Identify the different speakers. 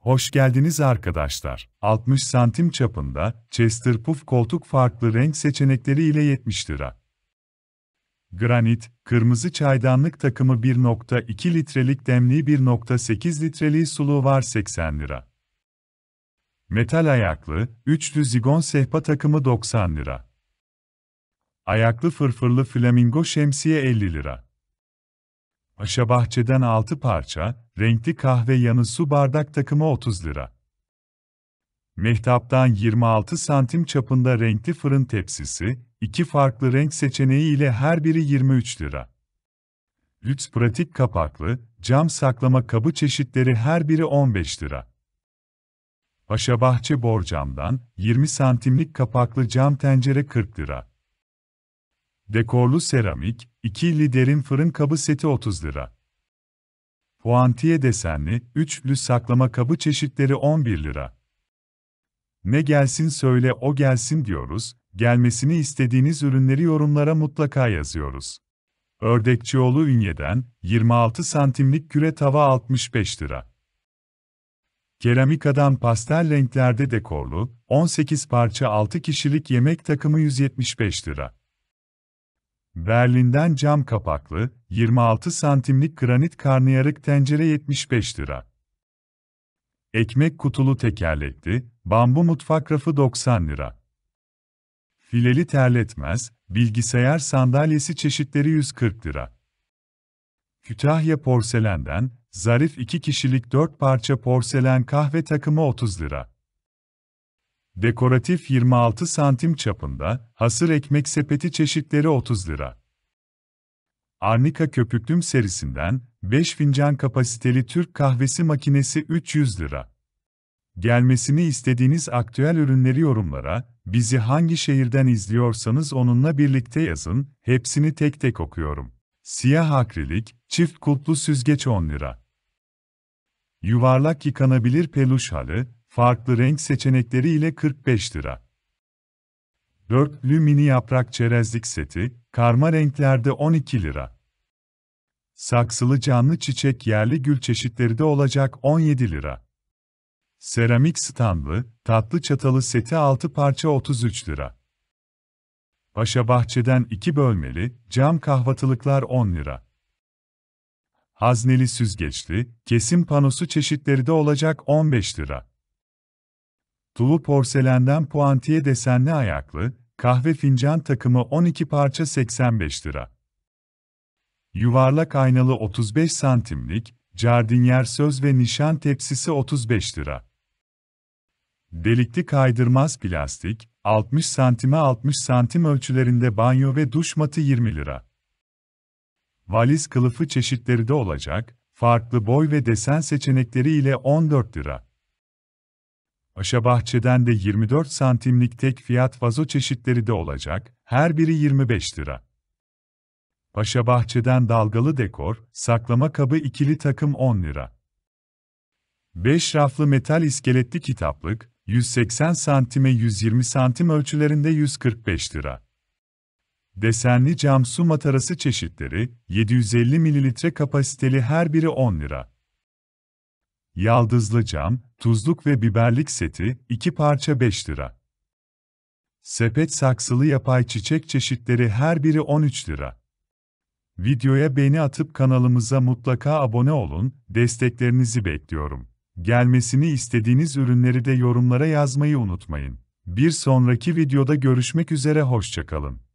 Speaker 1: Hoş geldiniz arkadaşlar. 60 santim çapında Chester Puff koltuk farklı renk seçenekleri ile 70 lira. Granit, kırmızı çaydanlık takımı 1.2 litrelik demliği 1.8 litreliği suluğu var 80 lira. Metal ayaklı, üçlü zigon sehpa takımı 90 lira. Ayaklı fırfırlı flamingo şemsiye 50 lira. Aşa bahçeden 6 parça, renkli kahve yanı su bardak takımı 30 lira. Mehtaptan 26 santim çapında renkli fırın tepsisi, iki farklı renk seçeneği ile her biri 23 lira. Lüks pratik kapaklı, cam saklama kabı çeşitleri her biri 15 lira. Paşabahçe borcamdan 20 santimlik kapaklı cam tencere 40 lira. Dekorlu seramik, 2'li liderin fırın kabı seti 30 lira. Puantiye desenli, 3'lü saklama kabı çeşitleri 11 lira. Ne gelsin söyle o gelsin diyoruz, gelmesini istediğiniz ürünleri yorumlara mutlaka yazıyoruz. Ördekçioğlu Ünye'den 26 santimlik küre tava 65 lira. Keramikadan pastel renklerde dekorlu 18 parça 6 kişilik yemek takımı 175 lira. Berlin'den cam kapaklı, 26 santimlik granit karnıyarık tencere 75 lira. Ekmek kutulu tekerlekli, bambu mutfak rafı 90 lira. Fileli terletmez, bilgisayar sandalyesi çeşitleri 140 lira. Kütahya porselenden, zarif 2 kişilik 4 parça porselen kahve takımı 30 lira. Dekoratif 26 santim çapında, hasır ekmek sepeti çeşitleri 30 lira. Arnika köpüklüm serisinden 5 fincan kapasiteli Türk kahvesi makinesi 300 lira. Gelmesini istediğiniz aktüel ürünleri yorumlara, bizi hangi şehirden izliyorsanız onunla birlikte yazın, hepsini tek tek okuyorum. Siyah akrilik, çift kutlu süzgeç 10 lira. Yuvarlak yıkanabilir peluş halı, farklı renk seçenekleri ile 45 lira. Dörtlü mini yaprak çerezlik seti, karma renklerde 12 lira. Saksılı canlı çiçek yerli gül çeşitleri de olacak 17 lira. Seramik standlı, tatlı çatalı seti 6 parça 33 lira. Paşa Bahçe'den 2 bölmeli, cam kahvatılıklar 10 lira. Hazneli süzgeçli, kesim panosu çeşitleri de olacak 15 lira. Tulu porselenden puantiye desenli ayaklı, kahve fincan takımı 12 parça 85 lira. Yuvarlak aynalı 35 santimlik, jardinyer söz ve nişan tepsisi 35 lira. Delikli kaydırmaz plastik, 60 santime 60 santim ölçülerinde banyo ve duş matı 20 lira. Valiz kılıfı çeşitleri de olacak, farklı boy ve desen seçenekleri ile 14 lira. Aşa bahçeden de 24 santimlik tek fiyat vazo çeşitleri de olacak, her biri 25 lira. Paşa bahçeden dalgalı dekor, saklama kabı ikili takım 10 lira. 5 raflı metal iskeletli kitaplık, 180 santime 120 santim ölçülerinde 145 lira. Desenli cam su matarası çeşitleri, 750 mililitre kapasiteli her biri 10 lira. Yaldızlı cam, tuzluk ve biberlik seti, 2 parça 5 lira. Sepet saksılı yapay çiçek çeşitleri her biri 13 lira. Videoya beğeni atıp kanalımıza mutlaka abone olun, desteklerinizi bekliyorum. Gelmesini istediğiniz ürünleri de yorumlara yazmayı unutmayın. Bir sonraki videoda görüşmek üzere hoşçakalın.